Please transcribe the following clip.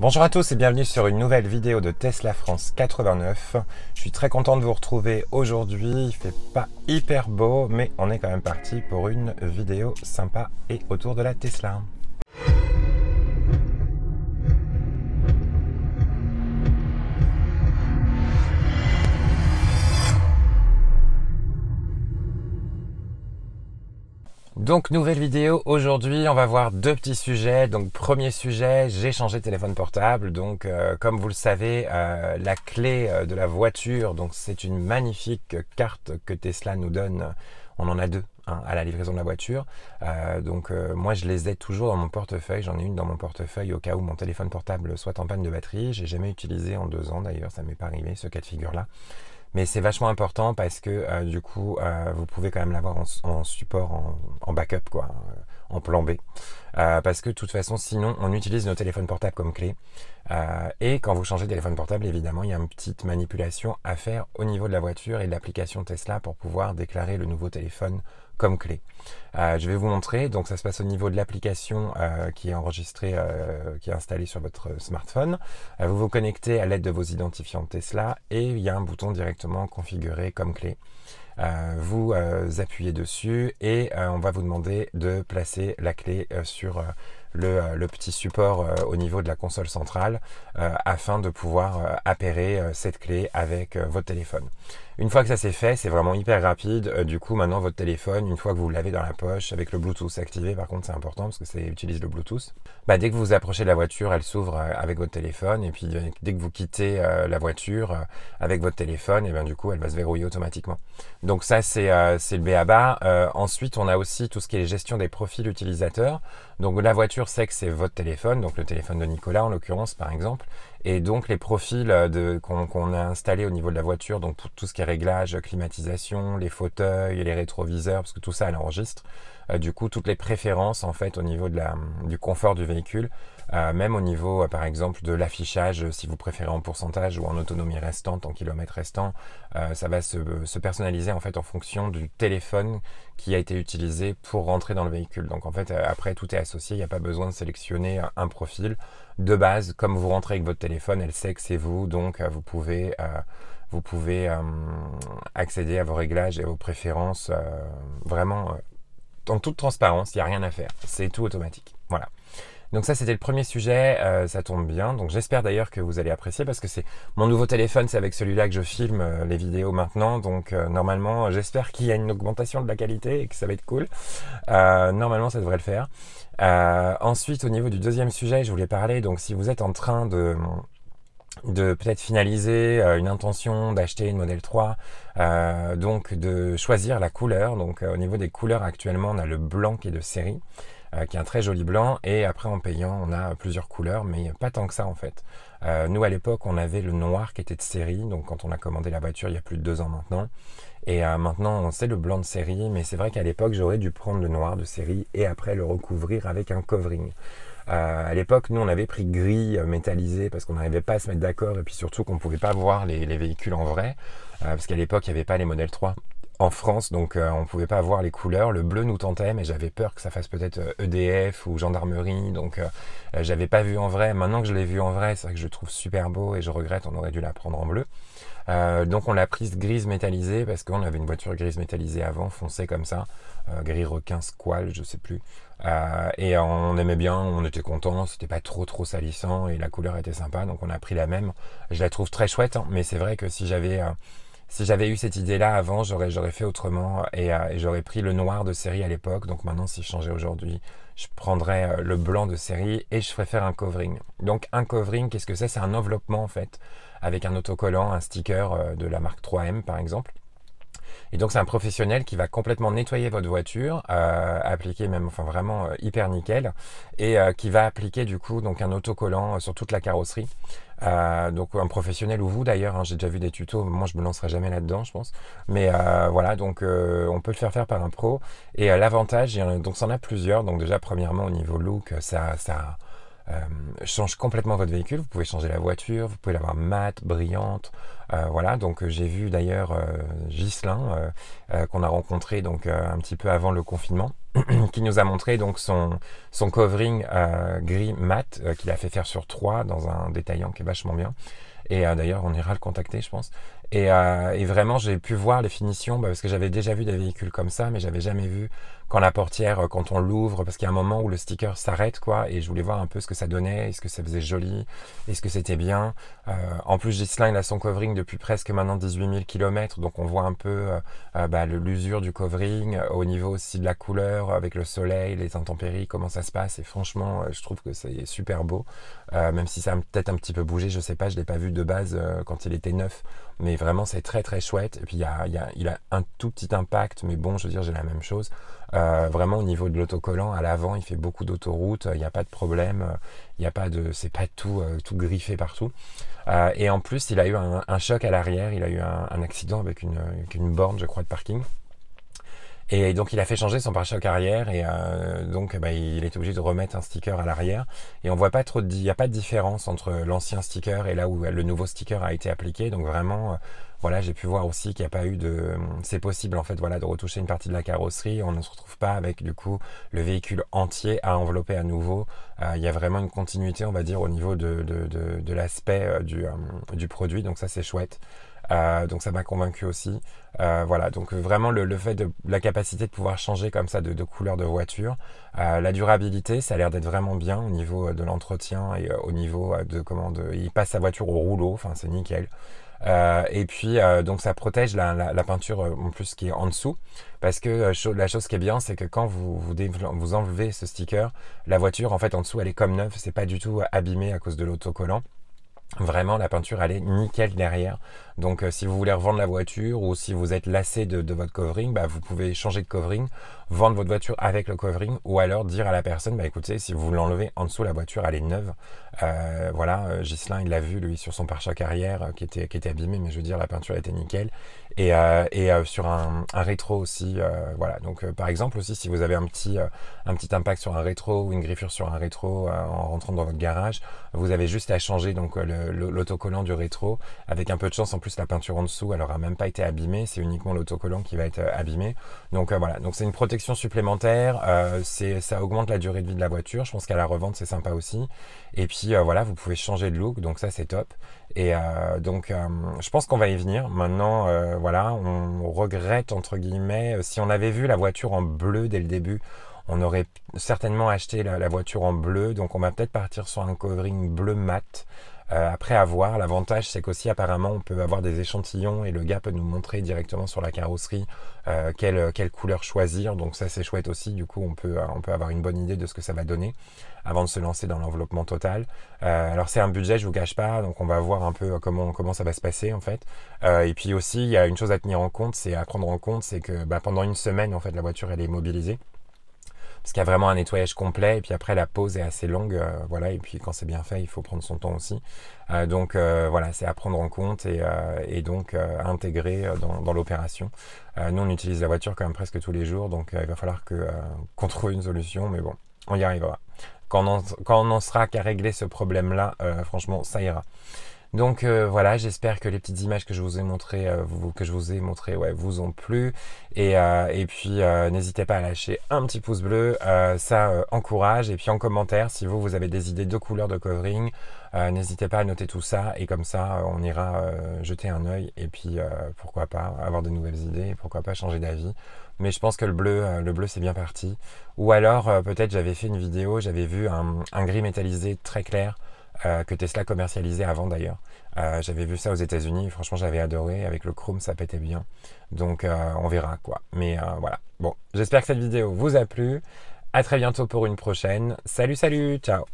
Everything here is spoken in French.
Bonjour à tous et bienvenue sur une nouvelle vidéo de Tesla France 89. Je suis très content de vous retrouver aujourd'hui. Il fait pas hyper beau, mais on est quand même parti pour une vidéo sympa et autour de la Tesla. Donc nouvelle vidéo aujourd'hui, on va voir deux petits sujets. Donc premier sujet, j'ai changé de téléphone portable. Donc euh, comme vous le savez, euh, la clé euh, de la voiture, donc c'est une magnifique carte que Tesla nous donne. On en a deux hein, à la livraison de la voiture. donc moi je les ai toujours dans mon portefeuille. J'en ai une dans mon portefeuille au cas où mon téléphone portable soit en panne de batterie. J'ai jamais utilisé en deux ans d'ailleurs, ça m'est pas arrivé ce cas de figure là. Mais c'est vachement important parce que euh, du coup, euh, vous pouvez quand même l'avoir en, support, en, backup, quoi, euh, en plan B. parce que de toute façon, sinon, on utilise nos téléphones portables comme clé. et quand vous changez de téléphone portable, évidemment, il y a une petite manipulation à faire au niveau de la voiture et de l'application Tesla pour pouvoir déclarer le nouveau téléphone clé. Euh, je vais vous montrer. Donc, ça se passe au niveau de l'application euh, qui est enregistrée, euh, qui est installée sur votre smartphone. vous vous connectez à l'aide de vos identifiants Tesla et il y a un bouton directement configuré comme clé. vous appuyez dessus et on va vous demander de placer la clé sur le, le, petit support au niveau de la console centrale afin de pouvoir appairer cette clé avec votre téléphone. Une fois que ça s'est fait, c'est vraiment hyper rapide. Euh, du coup, maintenant, votre téléphone, une fois que vous l'avez dans la poche, avec le Bluetooth activé, par contre, c'est important parce que ça utilise le Bluetooth, bah, dès que vous vous approchez de la voiture, elle s'ouvre euh, avec votre téléphone. Et puis, euh, dès que vous quittez la voiture avec votre téléphone, et bien, du coup, elle va se verrouiller automatiquement. Donc, ça, c'est le BABA. ensuite, on a aussi tout ce qui est gestion des profils utilisateurs. Donc, la voiture sait que c'est votre téléphone, donc le téléphone de Nicolas en l'occurrence, par exemple et donc les profils euh, qu'on a installés au niveau de la voiture, donc tout ce qui est réglage, climatisation, les fauteuils, les rétroviseurs, parce que tout ça elle enregistre. Euh, du coup, toutes les préférences en fait au niveau de la, du confort du véhicule euh, même au niveau, euh, par exemple, de l'affichage, si vous préférez en pourcentage ou en autonomie restante, en kilomètres restant, euh, ça va se, personnaliser en fait en fonction du téléphone qui a été utilisé pour rentrer dans le véhicule. Donc en fait, après, tout est associé, il n'y a pas besoin de sélectionner un profil. De base, comme vous rentrez avec votre téléphone, elle sait que c'est vous, donc vous pouvez vous pouvez accéder à vos réglages et vos préférences vraiment en toute transparence, il n'y a rien à faire, c'est tout automatique. Voilà. Donc ça, c'était le premier sujet, euh, ça tombe bien. Donc j'espère d'ailleurs que vous allez apprécier parce que c'est mon nouveau téléphone, c'est avec celui-là que je filme euh, les vidéos maintenant. Donc euh, normalement, j'espère qu'il y a une augmentation de la qualité et que ça va être cool. normalement, ça devrait le faire. ensuite, au niveau du deuxième sujet, je voulais parler, donc si vous êtes en train de de peut-être finaliser une intention d'acheter une modèle 3, donc de choisir la couleur. Donc au niveau des couleurs actuellement, on a le blanc qui est de série. Euh, qui est un très joli blanc. Et après, en payant, on a plusieurs couleurs, mais pas tant que ça en fait. Euh, nous, à l'époque, on avait le noir qui était de série. Donc, quand on a commandé la voiture il y a plus de deux ans maintenant. Et euh, maintenant, on sait le blanc de série. Mais c'est vrai qu'à l'époque, j'aurais dû prendre le noir de série et après le recouvrir avec un covering. Euh, à l'époque, nous, on avait pris gris métallisé parce qu'on n'arrivait pas à se mettre d'accord et puis surtout qu'on ne pouvait pas voir les, véhicules en vrai. parce qu'à l'époque, il n'y avait pas les modèles 3 en France, donc euh, on pouvait pas voir les couleurs. Le bleu nous tentait, mais j'avais peur que ça fasse peut-être EDF euh, e ou gendarmerie, donc euh, euh, j'avais pas vu en vrai. Maintenant que je l'ai vu en vrai, c'est vrai que je le trouve super beau et je regrette, on aurait dû la prendre en bleu. Euh, donc on l'a prise grise métallisée parce qu'on avait une voiture grise métallisée avant, foncée comme ça, gris requin squal, je sais plus. et on aimait bien, on était content, c'était pas trop trop salissant et la couleur était sympa, donc on a pris la même. Je la trouve très chouette, hein. mais c'est vrai que si j'avais si j'avais eu cette idée-là avant, j'aurais, fait autrement euh, et, j'aurais pris le noir de série à l'époque. Donc maintenant, si je changeais aujourd'hui, je prendrais euh, le blanc de série et je ferais faire un covering. Donc un covering, qu'est-ce que c'est C'est un enveloppement en fait, avec un autocollant, un sticker euh, de la marque 3M par exemple. Et donc c'est un professionnel qui va complètement nettoyer votre voiture, euh, appliquer même, enfin vraiment euh, hyper nickel, et euh, qui va appliquer du coup donc un autocollant sur toute la carrosserie. donc un professionnel ou vous d'ailleurs, hein, j'ai déjà vu des tutos, moi je me lancerai jamais là-dedans je pense. Mais voilà, donc on peut le faire faire par un pro. Et l'avantage, donc ça en a plusieurs. Donc déjà premièrement au niveau look, ça euh, change complètement votre véhicule. Vous pouvez changer la voiture, vous pouvez l'avoir mate, brillante. Euh, voilà, donc euh, j'ai vu d'ailleurs euh, qu'on a rencontré donc un petit peu avant le confinement, qui nous a montré donc son, son covering gris mat qu'il a fait faire sur trois dans un détaillant qui est vachement bien. Et d'ailleurs, on ira le contacter, je pense. Et, euh, et, vraiment, j'ai pu voir les finitions bah, parce que j'avais déjà vu des véhicules comme ça, mais j'avais jamais vu quand la portière, euh, quand on l'ouvre, parce qu'il y a un moment où le sticker s'arrête, quoi. Et je voulais voir un peu ce que ça donnait, est-ce que ça faisait joli, est-ce que c'était bien. Euh, en plus, Gislain, il a son covering depuis presque maintenant 18 000 km, donc on voit un peu euh, euh, bah, l'usure du covering, au niveau aussi de la couleur, avec le soleil, les intempéries, comment ça se passe. Et franchement, je trouve que c'est super beau, même si ça a peut-être un petit peu bougé, je sais pas, je l'ai pas vu de base quand il était neuf mais vraiment, c'est très très chouette. Et puis il, a, un tout petit impact, mais bon, je veux dire, j'ai la même chose. Euh, vraiment, au niveau de l'autocollant, à l'avant, il fait beaucoup d'autoroutes, il n'y a pas de problème, il n'y a pas de, c'est pas tout, euh, tout griffé partout. Euh, et en plus, il a eu un, choc à l'arrière, il a eu un, accident avec une borne, je crois, de parking. Et donc il a fait changer son pare-choc arrière et euh, donc bah, il est obligé de remettre un sticker à l'arrière. Et on voit pas trop, il n'y a pas de différence entre l'ancien sticker et là où le nouveau sticker a été appliqué. Donc vraiment, euh, voilà, j'ai pu voir aussi qu'il n'y a pas eu de, hum, c'est possible en fait, voilà, de retoucher une partie de la carrosserie. On ne se retrouve pas avec du coup le véhicule entier à envelopper à nouveau. Euh, il y a vraiment une continuité, on va dire, au niveau de, de, de, de l'aspect du, hum, du produit. Donc ça c'est chouette. Euh, donc ça m'a convaincu aussi. Euh, voilà, donc vraiment le, fait de la capacité de pouvoir changer comme ça de, couleur de voiture, euh, la durabilité, ça a l'air d'être vraiment bien au niveau de l'entretien et au niveau de comment il passe sa voiture au rouleau, enfin c'est nickel. et puis donc ça protège la, peinture en plus qui est en dessous parce que la chose qui est bien c'est que quand vous enlevez ce sticker, la voiture en fait en dessous elle est comme neuve, c'est pas du tout abîmé à cause de l'autocollant. Vraiment, la peinture, elle est nickel derrière. Donc, euh, si vous voulez revendre la voiture ou si vous êtes lassé de, votre covering, bah, vous pouvez changer de covering, vendre votre voiture avec le covering ou alors dire à la personne, bah, écoutez, si vous l'enlevez en dessous, la voiture, elle est neuve. Euh, voilà, euh, Gislin, il l'a vu, lui, sur son pare-choc arrière euh, qui, était, qui était abîmé, mais je veux dire, la peinture était nickel et, euh, euh, sur un, rétro aussi. Euh, voilà. Donc par exemple aussi si vous avez un petit, un petit impact sur un rétro ou une griffure sur un rétro en rentrant dans votre garage, vous avez juste à changer donc l'autocollant du rétro. Avec un peu de chance en plus la peinture en dessous elle n'aura même pas été abîmée, c'est uniquement l'autocollant qui va être abîmé. Donc voilà, donc c'est une protection supplémentaire, c'est ça augmente la durée de vie de la voiture. Je pense qu'à la revente c'est sympa aussi. Et puis voilà, vous pouvez changer de look, donc ça c'est top. Et euh, donc, euh, je pense qu'on va y venir. Maintenant, euh, voilà, on regrette, entre guillemets, si on avait vu la voiture en bleu dès le début, on aurait certainement acheté la, la voiture en bleu. Donc, on va peut-être partir sur un covering bleu mat. Euh, après avoir, l'avantage c'est qu'aussi apparemment on peut avoir des échantillons et le gars peut nous montrer directement sur la carrosserie euh, quelle, euh, quelle, couleur choisir. Donc ça c'est chouette aussi, du coup on peut, on peut avoir une bonne idée de ce que ça va donner avant de se lancer dans l'enveloppement total. alors c'est un budget, je vous cache pas, donc on va voir un peu comment, comment ça va se passer en fait. et puis aussi il y a une chose à tenir en compte, c'est à prendre en compte, c'est que bah, pendant une semaine en fait la voiture elle est mobilisée. Parce qu'il y a vraiment un nettoyage complet et puis après la pause est assez longue, euh, voilà. Et puis quand c'est bien fait, il faut prendre son temps aussi. Euh, donc euh, voilà, c'est à prendre en compte et, donc à intégrer dans, l'opération. nous, on utilise la voiture quand même presque tous les jours, donc il va falloir que qu'on trouve une solution, mais bon, on y arrivera. Quand on, quand on sera qu'à régler ce problème-là, franchement, ça ira. Donc euh, voilà, j'espère que les petites images que je vous ai montrées, euh, vous, que je vous ai montrées, ouais, vous ont plu. Et, euh, et puis n'hésitez pas à lâcher un petit pouce bleu, ça encourage. Et puis en commentaire, si vous vous avez des idées de couleurs de covering, n'hésitez pas à noter tout ça. Et comme ça, on ira jeter un œil. Et puis pourquoi pas avoir de nouvelles idées, pourquoi pas changer d'avis. Mais je pense que le bleu, le bleu, c'est bien parti. Ou alors peut-être j'avais fait une vidéo, j'avais vu un gris métallisé très clair. Euh, que Tesla commercialisait avant d'ailleurs. Euh, j'avais vu ça aux États-Unis, franchement j'avais adoré, avec le Chrome ça pétait bien. Donc euh, on verra quoi. Mais voilà. Bon, j'espère que cette vidéo vous a plu. À très bientôt pour une prochaine. Salut, salut, ciao